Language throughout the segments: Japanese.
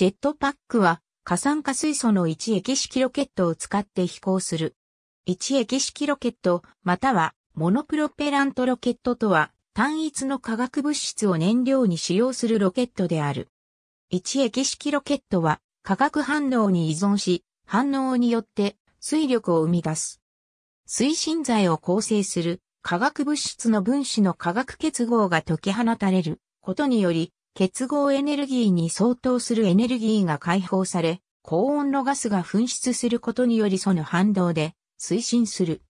ジェットパックは過酸化水素の1液式ロケットを使って飛行する。1液式ロケット、またはモノプロペラントロケットとは単一の化学物質を燃料に使用するロケットである。1液式ロケットは化学反応に依存し、反応によって水力を生み出す。推進剤を構成する化学物質の分子の化学結合が解き放たれることにより結合エネルギーに相当するエネルギーが解放され、高温のガスが噴出することによりその反動で推進する。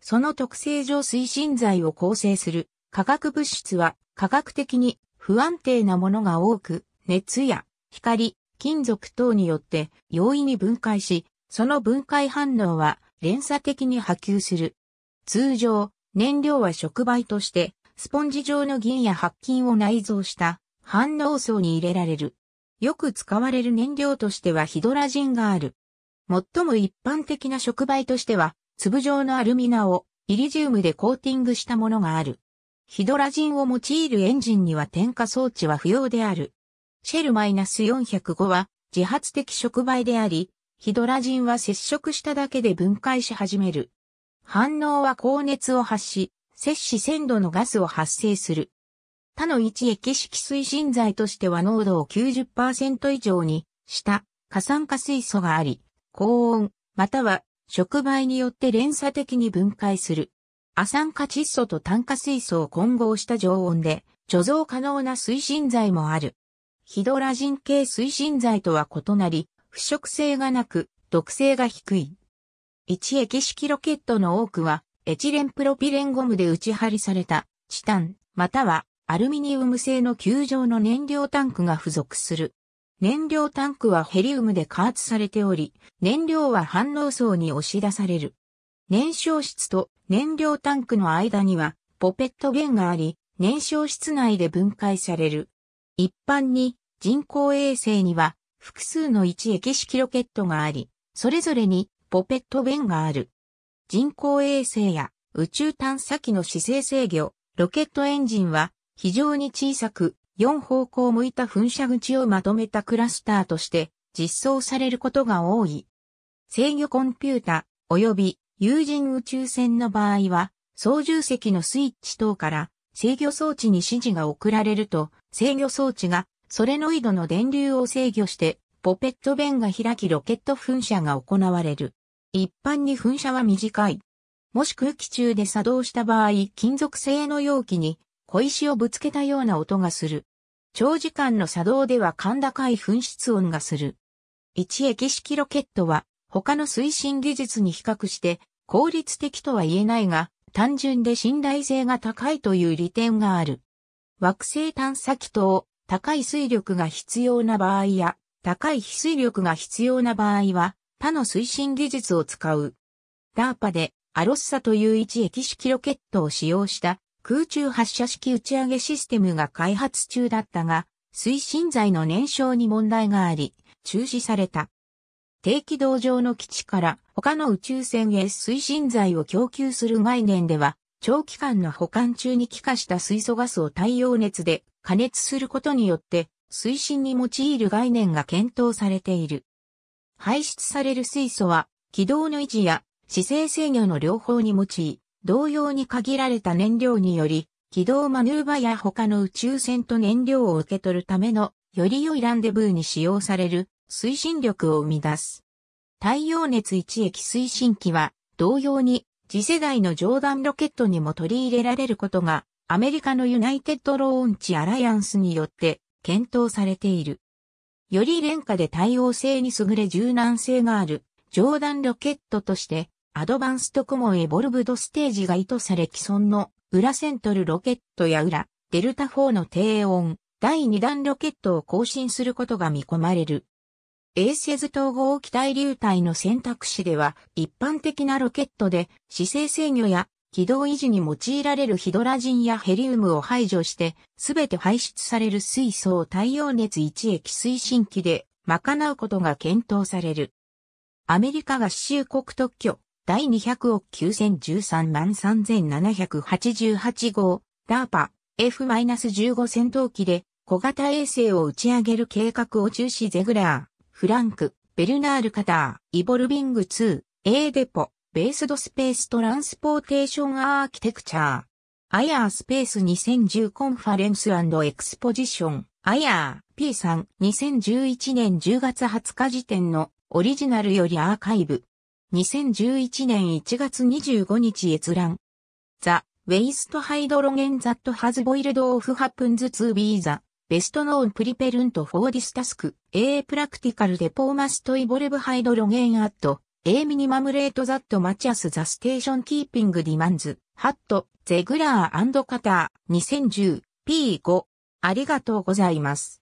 その特性上推進剤を構成する化学物質は科学的に不安定なものが多く、熱や光、金属等によって容易に分解し、その分解反応は連鎖的に波及する。通常、燃料は触媒として、スポンジ状の銀や白金を内蔵した反応層に入れられる。よく使われる燃料としてはヒドラジンがある。最も一般的な触媒としては、粒状のアルミナをイリジウムでコーティングしたものがある。ヒドラジンを用いるエンジンには点火装置は不要である。シェル -405 は自発的触媒であり、ヒドラジンは接触しただけで分解し始める。反応は高熱を発し、摂氏鮮度のガスを発生する。他の一液式推進剤としては濃度を90%以上にした過酸化水素があり、高温、または触媒によって連鎖的に分解する。亜酸化窒素と炭化水素を混合した常温で貯蔵可能な推進剤もある。ヒドラジン系推進剤とは異なり、腐食性がなく、毒性が低い。一液式ロケットの多くは、エチレンプロピレンゴムで打ち張りされた、チタン、またはアルミニウム製の球状の燃料タンクが付属する。燃料タンクはヘリウムで加圧されており、燃料は反応層に押し出される。燃焼室と燃料タンクの間にはポペット弦があり、燃焼室内で分解される。一般に人工衛星には複数の1液式ロケットがあり、それぞれにポペット弁がある。人工衛星や宇宙探査機の姿勢制御、ロケットエンジンは非常に小さく、4方向向いた噴射口をまとめたクラスターとして実装されることが多い。制御コンピュータ及び有人宇宙船の場合は操縦席のスイッチ等から制御装置に指示が送られると制御装置がソレノイドの電流を制御してポペット弁が開きロケット噴射が行われる。一般に噴射は短い。もし空気中で作動した場合、金属製の容器に小石をぶつけたような音がする。長時間の作動では甲高い噴出音がする。一液式ロケットは他の推進技術に比較して効率的とは言えないが、単純で信頼性が高いという利点がある。惑星探査機等、高い水力が必要な場合や、高い非水力が必要な場合は、他の推進技術を使う。ダーパでアロッサという一液式ロケットを使用した空中発射式打ち上げシステムが開発中だったが、推進剤の燃焼に問題があり、中止された。低軌道上の基地から他の宇宙船へ推進剤を供給する概念では、長期間の保管中に気化した水素ガスを太陽熱で加熱することによって、推進に用いる概念が検討されている。排出される水素は、軌道の維持や姿勢制御の両方に用い、同様に限られた燃料により、軌道マヌーバや他の宇宙船と燃料を受け取るための、より良いランデブーに使用される推進力を生み出す。太陽熱一液推進機は、同様に次世代の上段ロケットにも取り入れられることが、アメリカのユナイテッドローンチアライアンスによって検討されている。より廉価で対応性に優れ柔軟性がある上段ロケットとしてアドバンストコモンエボルブドステージが意図され既存の裏セントルロケットや裏デルタ4の低音第2弾ロケットを更新することが見込まれる。エーセ図統合機体流体の選択肢では一般的なロケットで姿勢制御や軌道維持に用いられるヒドラジンやヘリウムを排除してすべて排出される水素を太陽熱1液推進機で賄うことが検討される。アメリカ合衆国特許第200億9013万3788号、ダーパ F-15 戦闘機で小型衛星を打ち上げる計画を中止ゼグラー、フランク、ベルナール・カター、イボルビング2、A デポ、ベースドスペーストランスポーテーションアーキテクチャー。アイアースペース2010コンファレンスエクスポジション、アイアー P3 2011年10月20日時点のオリジナルよりアーカイブ、2011年1月25日閲覧。ザ・ウェイストハイドロゲンザットハズボイルドオフハプンズツービーザ。ベストノーンプリペルントフォーディスタスク、A プラクティカルデポーマストイボレブハイドロゲンアット、A ミニマムレートザットマチアスザステーションキーピングディマンズ、ハット、ゼグラーカター、2010、P5。ありがとうございます。